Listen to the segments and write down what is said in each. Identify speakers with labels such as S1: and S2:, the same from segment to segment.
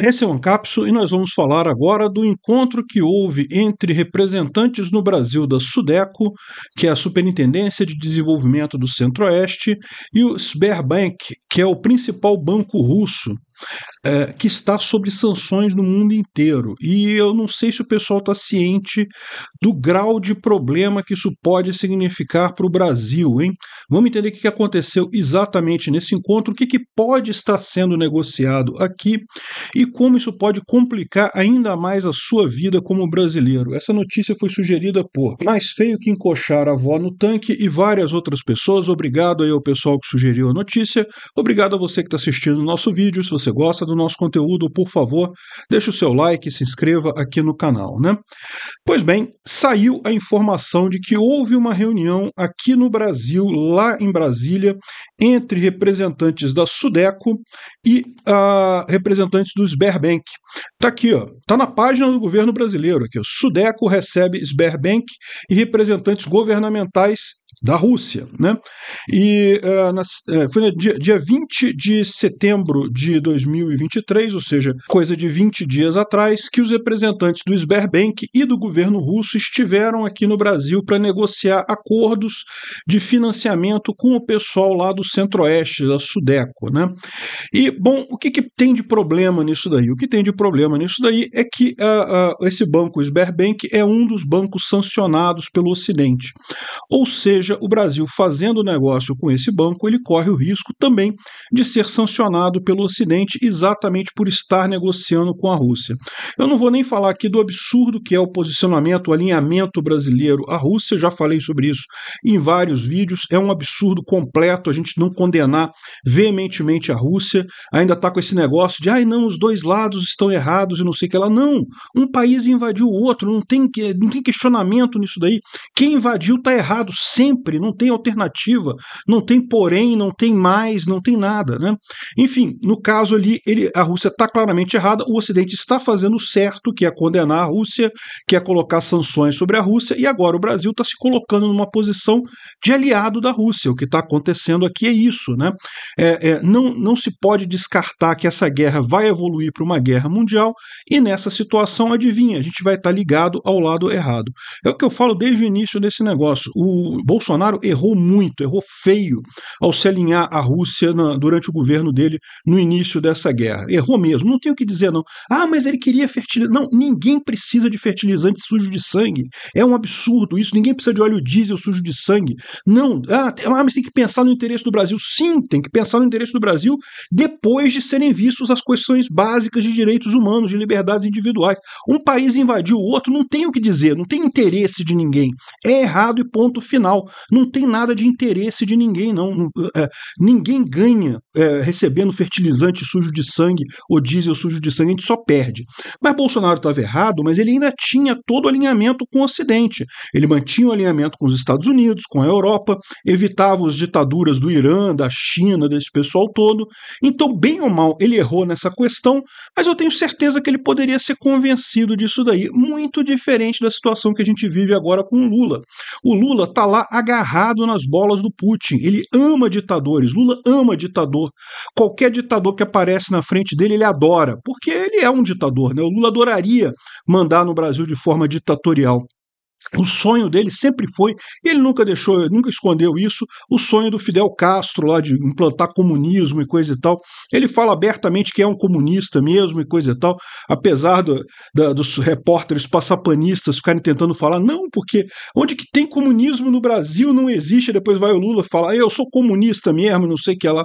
S1: Esse é o Ancapso e nós vamos falar agora do encontro que houve entre representantes no Brasil da SUDECO, que é a Superintendência de Desenvolvimento do Centro-Oeste, e o Sberbank, que é o principal banco russo, é, que está sobre sanções no mundo inteiro. E eu não sei se o pessoal está ciente do grau de problema que isso pode significar para o Brasil, hein? Vamos entender o que aconteceu exatamente nesse encontro, o que, que pode estar sendo negociado aqui e como isso pode complicar ainda mais a sua vida como brasileiro. Essa notícia foi sugerida por Mais Feio que Encoxar a Vó no Tanque e várias outras pessoas. Obrigado aí ao pessoal que sugeriu a notícia. Obrigado a você que está assistindo o nosso vídeo. Se você você gosta do nosso conteúdo, por favor, deixe o seu like, se inscreva aqui no canal, né? Pois bem, saiu a informação de que houve uma reunião aqui no Brasil, lá em Brasília, entre representantes da Sudeco e uh, representantes do Sberbank. Tá aqui, ó, tá na página do governo brasileiro aqui, ó. Sudeco recebe Sberbank e representantes governamentais da Rússia. Né? E uh, foi no dia, dia 20 de setembro de 2023, ou seja, coisa de 20 dias atrás, que os representantes do Sberbank e do governo russo estiveram aqui no Brasil para negociar acordos de financiamento com o pessoal lá do Centro-Oeste, da Sudeco. Né? E, bom, o que, que, tem de problema nisso daí? O que tem de problema nisso daí é que uh, uh, esse banco, o Sberbank, é um dos bancos sancionados pelo Ocidente. Ou seja, seja, o Brasil fazendo negócio com esse banco, ele corre o risco também de ser sancionado pelo Ocidente exatamente por estar negociando com a Rússia. Eu não vou nem falar aqui do absurdo que é o posicionamento, o alinhamento brasileiro à Rússia, já falei sobre isso em vários vídeos, é um absurdo completo a gente não condenar veementemente a Rússia, ainda está com esse negócio de, ai não, os dois lados estão errados e não sei o que lá. Não, um país invadiu o outro, não tem, não tem questionamento nisso daí. Quem invadiu está errado sempre sempre, não tem alternativa, não tem porém, não tem mais, não tem nada. Né? Enfim, no caso ali, ele, a Rússia está claramente errada, o Ocidente está fazendo certo, que é condenar a Rússia, que é colocar sanções sobre a Rússia, e agora o Brasil está se colocando numa posição de aliado da Rússia. O que está acontecendo aqui é isso. Né? É, é, não, não se pode descartar que essa guerra vai evoluir para uma guerra mundial, e nessa situação, adivinha, a gente vai estar tá ligado ao lado errado. É o que eu falo desde o início desse negócio. O Bolsonaro errou muito, errou feio ao se alinhar à Rússia na, durante o governo dele no início dessa guerra. Errou mesmo, não tenho o que dizer não. Ah, mas ele queria fertilizante. Não, ninguém precisa de fertilizante sujo de sangue. É um absurdo isso, ninguém precisa de óleo diesel sujo de sangue. Não, ah, ah, mas tem que pensar no interesse do Brasil. Sim, tem que pensar no interesse do Brasil depois de serem vistos as questões básicas de direitos humanos, de liberdades individuais. Um país invadiu o outro, não tem o que dizer, não tem interesse de ninguém. É errado e ponto final. Não tem nada de interesse de ninguém, não. É, ninguém ganha é, recebendo fertilizante sujo de sangue ou diesel sujo de sangue, a gente só perde. Mas Bolsonaro estava errado, mas ele ainda tinha todo o alinhamento com o Ocidente. Ele mantinha o alinhamento com os Estados Unidos, com a Europa, evitava as ditaduras do Irã, da China, desse pessoal todo. Então, bem ou mal, ele errou nessa questão, mas eu tenho certeza que ele poderia ser convencido disso daí. Muito diferente da situação que a gente vive agora com o Lula. O Lula está lá agarrado nas bolas do Putin. Ele ama ditadores. Lula ama ditador. Qualquer ditador que aparece na frente dele, ele adora, porque ele é um ditador. Né? O Lula adoraria mandar no Brasil de forma ditatorial. O sonho dele sempre foi, ele nunca deixou, nunca escondeu isso, o sonho do Fidel Castro lá de implantar comunismo e coisa e tal. Ele fala abertamente que é um comunista mesmo e coisa e tal, apesar do, da, dos repórteres passapanistas ficarem tentando falar, não, porque onde que tem comunismo no Brasil não existe, depois vai o Lula falar, eu sou comunista mesmo, não sei o que é lá.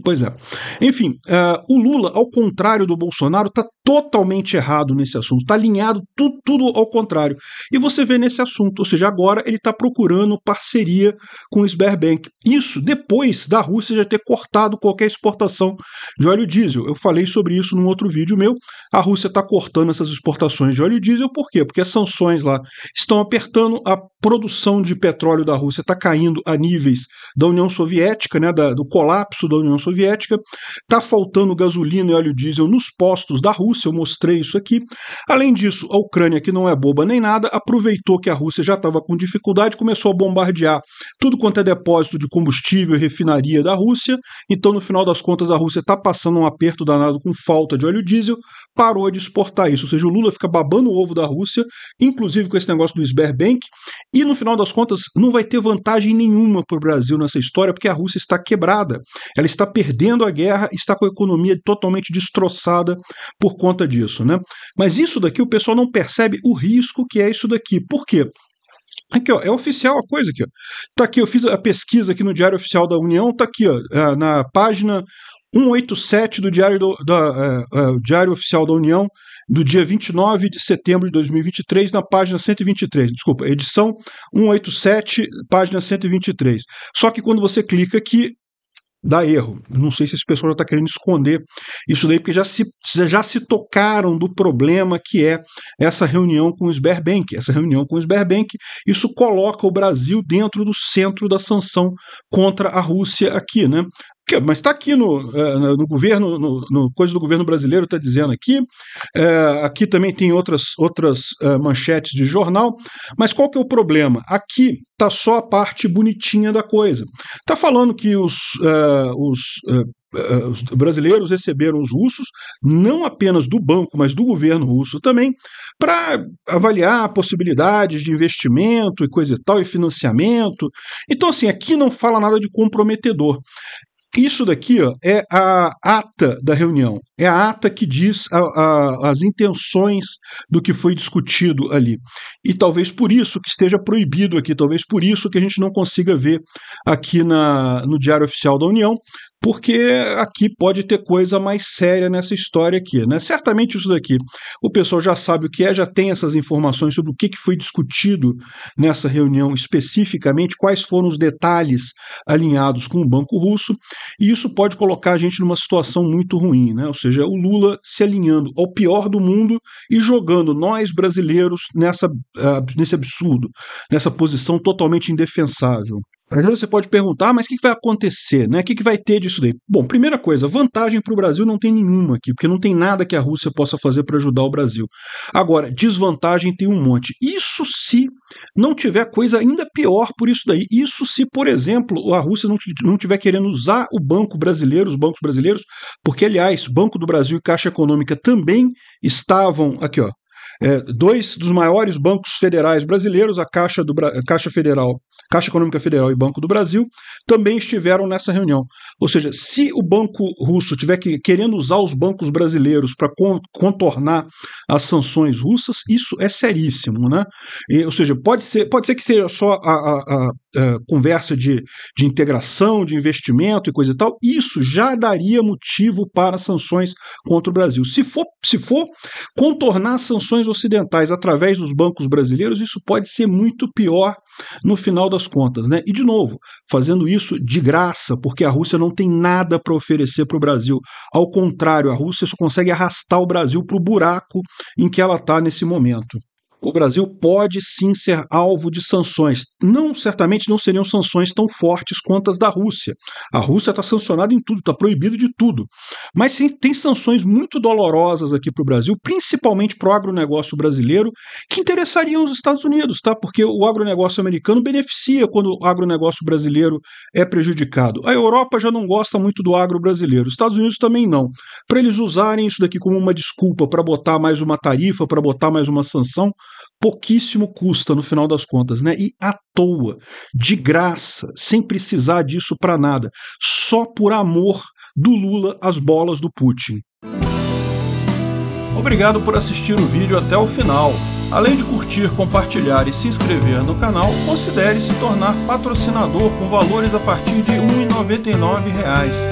S1: Pois é. Enfim, uh, o Lula, ao contrário do Bolsonaro, está totalmente errado nesse assunto. Está alinhado tudo, tudo ao contrário. E você vê nesse assunto, ou seja, agora ele está procurando parceria com o Sberbank. Isso depois da Rússia já ter cortado qualquer exportação de óleo diesel. Eu falei sobre isso num outro vídeo meu. A Rússia está cortando essas exportações de óleo diesel, por quê? Porque as sanções lá estão apertando a produção de petróleo da Rússia está caindo a níveis da União Soviética, né, da, do colapso da União Soviética, está faltando gasolina e óleo diesel nos postos da Rússia, eu mostrei isso aqui. Além disso, a Ucrânia, que não é boba nem nada, aproveitou que a Rússia já estava com dificuldade, começou a bombardear tudo quanto é depósito de combustível e refinaria da Rússia. Então, no final das contas, a Rússia está passando um aperto danado com falta de óleo diesel, parou de exportar isso. Ou seja, o Lula fica babando o ovo da Rússia, inclusive com esse negócio do Sberbank, e no final das contas, não vai ter vantagem nenhuma para o Brasil nessa história, porque a Rússia está quebrada. Ela está perdendo a guerra, está com a economia totalmente destroçada por conta disso. Né? Mas isso daqui o pessoal não percebe o risco que é isso daqui. Por quê? Aqui, ó, é oficial a coisa aqui. Ó. Tá aqui, eu fiz a pesquisa aqui no Diário Oficial da União, tá aqui, ó, é, na página 187 do Diário, do, da, uh, uh, Diário Oficial da União, do dia 29 de setembro de 2023, na página 123. Desculpa, edição 187, página 123. Só que quando você clica aqui, dá erro. Não sei se esse pessoal já está querendo esconder isso daí, porque já se, já se tocaram do problema que é essa reunião com o Sberbank. Essa reunião com o Sberbank, isso coloca o Brasil dentro do centro da sanção contra a Rússia aqui, né? Que, mas está aqui é, no, no governo, no, no, coisa do governo brasileiro, está dizendo aqui. É, aqui também tem outras, outras é, manchetes de jornal. Mas qual que é o problema? Aqui está só a parte bonitinha da coisa. Está falando que os, é, os os brasileiros receberam os russos, não apenas do banco, mas do governo russo também, para avaliar possibilidades de investimento e coisa e tal, e financiamento. Então, assim, aqui não fala nada de comprometedor. Isso daqui ó, é a ata da reunião, é a ata que diz a, a, as intenções do que foi discutido ali. E talvez por isso que esteja proibido aqui, talvez por isso que a gente não consiga ver aqui na, no Diário Oficial da União, porque aqui pode ter coisa mais séria nessa história aqui, né? Certamente isso daqui. O pessoal já sabe o que é, já tem essas informações sobre o que, foi discutido nessa reunião especificamente, quais foram os detalhes alinhados com o Banco Russo, e isso pode colocar a gente numa situação muito ruim, né? Ou seja, o Lula se alinhando ao pior do mundo e jogando nós brasileiros nessa, uh, nesse absurdo, nessa posição totalmente indefensável. Mas aí você pode perguntar, ah, mas o que, vai acontecer? Né? O que, que vai ter disso daí? Bom, primeira coisa, vantagem para o Brasil não tem nenhuma aqui, porque não tem nada que a Rússia possa fazer para ajudar o Brasil. Agora, desvantagem tem um monte. Isso se não tiver coisa ainda pior por isso daí. Isso se, por exemplo, a Rússia não, não tiver querendo usar o banco brasileiro, os bancos brasileiros, porque, aliás, Banco do Brasil e Caixa Econômica também estavam. Aqui, ó. É, dois dos maiores bancos federais brasileiros, a Caixa, do, a Caixa Federal Caixa Econômica Federal e Banco do Brasil, também estiveram nessa reunião. Ou seja, se o banco russo tiver que, querendo usar os bancos brasileiros para contornar as sanções russas, isso é seríssimo, né? E, ou seja, pode ser, pode ser que seja só a, a, a, a conversa de, de integração, de investimento e coisa e tal. Isso já daria motivo para sanções contra o Brasil. Se for, se for contornar sanções ocidentais através dos bancos brasileiros, isso pode ser muito pior no final das contas. Né? E, de novo, fazendo isso de graça, porque a Rússia não tem nada para oferecer para o Brasil. Ao contrário, a Rússia só consegue arrastar o Brasil para o buraco em que ela está nesse momento o Brasil pode sim ser alvo de sanções. Não, certamente não seriam sanções tão fortes quanto as da Rússia. A Rússia está sancionada em tudo, está proibido de tudo. Mas sim, tem sanções muito dolorosas aqui para o Brasil, principalmente para o agronegócio brasileiro, que interessariam os Estados Unidos, tá? Porque o agronegócio americano beneficia quando o agronegócio brasileiro é prejudicado. A Europa já não gosta muito do agro brasileiro, os Estados Unidos também não. Para eles usarem isso daqui como uma desculpa para botar mais uma tarifa, para botar mais uma sanção, pouquíssimo custa no final das contas, né? E à toa, de graça, sem precisar disso para nada, só por amor do Lula às bolas do Putin. Obrigado por assistir o vídeo até o final. Além de curtir, compartilhar e se inscrever no canal, considere se tornar patrocinador com valores a partir de R$ 1,99